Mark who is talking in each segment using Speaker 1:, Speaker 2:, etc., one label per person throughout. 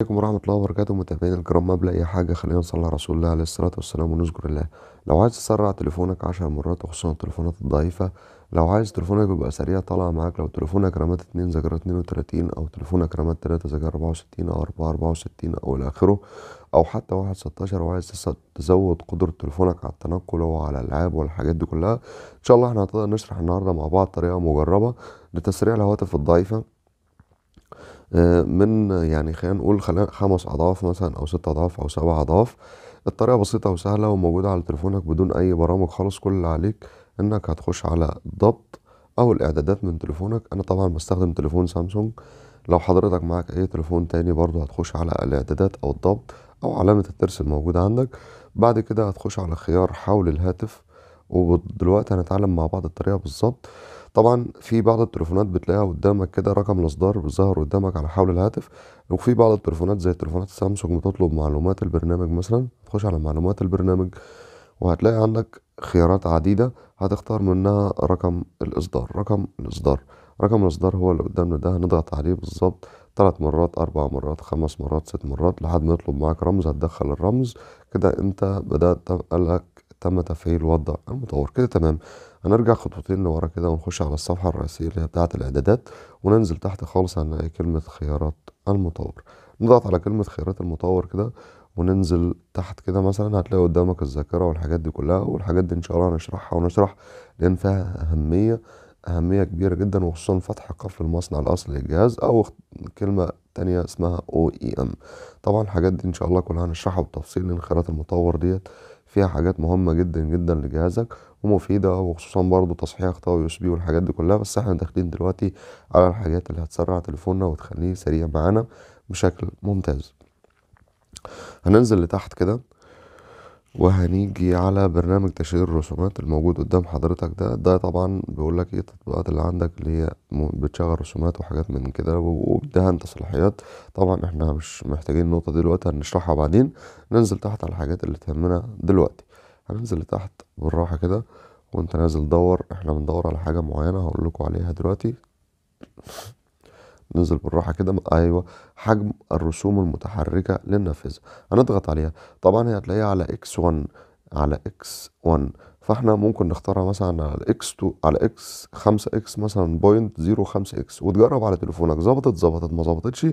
Speaker 1: عليكم ورحمة الله وبركاته متابعينا الكرام قبل أي حاجة خلينا نصلي على رسول الله عليه الصلاة والسلام ونذكر الله لو عايز تسرع تليفونك عشر مرات وخصوصا التليفونات الضعيفة لو عايز تليفونك يبقى سريع طالع معاك لو تليفونك رامات اتنين ذاكرة اتنين وتلاتين أو تليفونك رامات تلاتة ذاكرة أربعة وستين أو أربعة أربعة وستين أو إلى آخره أو حتى واحد ستاشر وعايز تزود قدرة تليفونك على التنقل وعلى الألعاب والحاجات دي كلها إن شاء الله احنا هنشرح النهاردة مع بعض طريقة مجربة لتسريع الهواتف الضعيفة آه، من يعني خلينا نقول خلينا خمس اضعاف مثلا او ست اضعاف او سبع اضعاف الطريقه بسيطه وسهله وموجوده على تليفونك بدون اي برامج خالص كل اللي عليك انك هتخش على الضبط او الاعدادات من تليفونك انا طبعا بستخدم تليفون سامسونج لو حضرتك معاك اي تليفون تاني برضو هتخش على الاعدادات او الضبط او علامة الترس الموجودة عندك بعد كده هتخش على خيار حول الهاتف ودلوقتي هنتعلم مع بعض الطريقة بالظبط طبعا في بعض التليفونات بتلاقيها قدامك كده رقم الاصدار بيظهر قدامك على حول الهاتف وفي بعض التليفونات زي تليفونات سامسونج بتطلب معلومات البرنامج مثلا تخش على معلومات البرنامج وهتلاقي عندك خيارات عديدة هتختار منها رقم الإصدار رقم الإصدار رقم الإصدار هو اللي قدامنا ده هنضغط عليه بالظبط تلات مرات أربع مرات خمس مرات ست مرات لحد ما يطلب معاك رمز هتدخل الرمز كده أنت بدأت قالك تم تفعيل وضع المطور كده تمام هنرجع خطوتين لورا كده ونخش على الصفحة الرئيسية اللي هي بتاعة الإعدادات وننزل تحت خالص هنلاقي كلمة خيارات المطور نضغط على كلمة خيارات المطور كده وننزل تحت كده مثلا هتلاقي قدامك الذاكرة والحاجات دي كلها والحاجات دي إن شاء الله هنشرحها ونشرح لأن فيها أهمية أهمية كبيرة جدا وخصوصا فتح قفل المصنع الأصلي للجهاز أو كلمة تانية اسمها او اي ام طبعا الحاجات دي ان شاء الله كلها هنشرحها بالتفصيل لان خيارات المطور ديت فيها حاجات مهمه جدا جدا لجهازك ومفيده وخصوصا برضو تصحيح اخطاء يو اس بي والحاجات دي كلها بس احنا داخلين دلوقتي على الحاجات اللي هتسرع تليفوننا وتخليه سريع معانا بشكل ممتاز هننزل لتحت كده وهنيجي على برنامج تشغيل الرسومات الموجود قدام حضرتك ده ده طبعا بيقولك ايه التطبيقات اللي عندك اللي هي بتشغل رسومات وحاجات من كده وبدها انت صلاحيات طبعا احنا مش محتاجين النقطة دي دلوقتي هنشرحها بعدين ننزل تحت على الحاجات اللي تهمنا دلوقتي هننزل لتحت بالراحة كده وانت نازل دور احنا بندور على حاجة معينة هقول لكم عليها دلوقتي ننزل بالراحه كده ايوه حجم الرسوم المتحركه للنافذه هنضغط عليها طبعا هي هتلاقيها على اكس 1 على اكس 1 فاحنا ممكن نختارها مثلا على اكس 2 على اكس 5 اكس مثلا بوينت 05 اكس وتجرب على تليفونك ظبطت ظبطت ما ظبطتش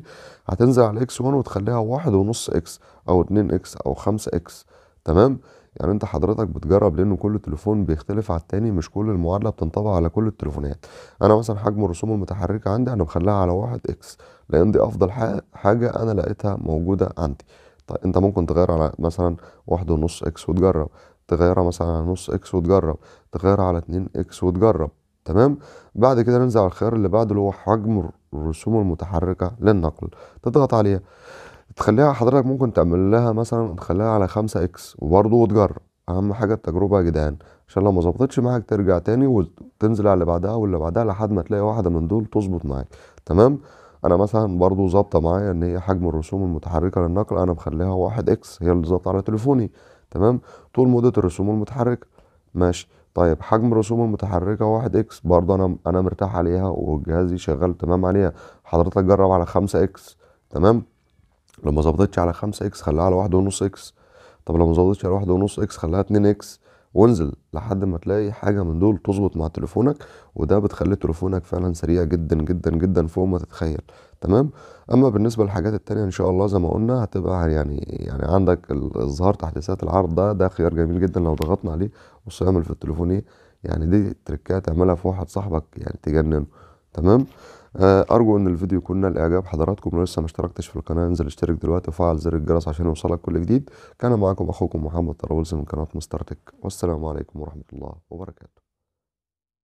Speaker 1: هتنزل على اكس 1 وتخليها 1.5 اكس او 2 اكس او 5 اكس تمام يعني انت حضرتك بتجرب لانه كل تليفون بيختلف على التاني مش كل المعادله بتنطبق على كل التليفونات انا مثلا حجم الرسوم المتحركه عندي انا مخليها على واحد اكس لان دي افضل حاجه انا لقيتها موجوده عندي طيب انت ممكن تغير على مثلا واحد ونص اكس وتجرب تغيرها مثلا على نص اكس وتجرب تغيرها على اتنين اكس وتجرب تمام بعد كده ننزل على الخيار اللي بعده اللي هو حجم الرسوم المتحركه للنقل تضغط عليها تخليها حضرتك ممكن تعمل لها مثلا تخليها على 5 اكس وبرضه وتجرب اهم حاجه التجربه يا جدعان عشان لو ما ظبطتش معاك ترجع تاني وتنزل على اللي بعدها واللي بعدها لحد ما تلاقي واحده من دول تظبط معاك تمام انا مثلا برضه ظابطه معايا ان هي حجم الرسوم المتحركه للنقل انا مخليها واحد اكس هي اللي ظابطه على تليفوني تمام طول مده الرسوم المتحركه ماشي طيب حجم الرسوم المتحركه واحد اكس برضه انا انا مرتاح عليها وجهازي شغال تمام عليها حضرتك جرب على خمسة اكس تمام لو ما ظبطتش على 5 اكس خليها على 1.5 اكس طب لو ما ظبطتش على 1.5 اكس خليها 2 اكس وانزل لحد ما تلاقي حاجه من دول تظبط مع تليفونك وده بتخلي تليفونك فعلا سريع جدا جدا جدا فوق ما تتخيل تمام اما بالنسبه للحاجات التانية ان شاء الله زي ما قلنا هتبقى يعني يعني عندك الظهر تحديثات العرض ده ده خيار جميل جدا لو ضغطنا عليه بص يعمل في التليفون ايه يعني دي تركات تعملها في واحد صاحبك يعني تجننه تمام آه، ارجو ان الفيديو يكون نال اعجاب حضراتكم لو لسه ما اشتركتش في القناه انزل اشترك دلوقتي وفعل زر الجرس عشان يوصلك كل جديد كان معاكم اخوكم محمد طرابلس من قناه مستر تك والسلام عليكم ورحمه الله وبركاته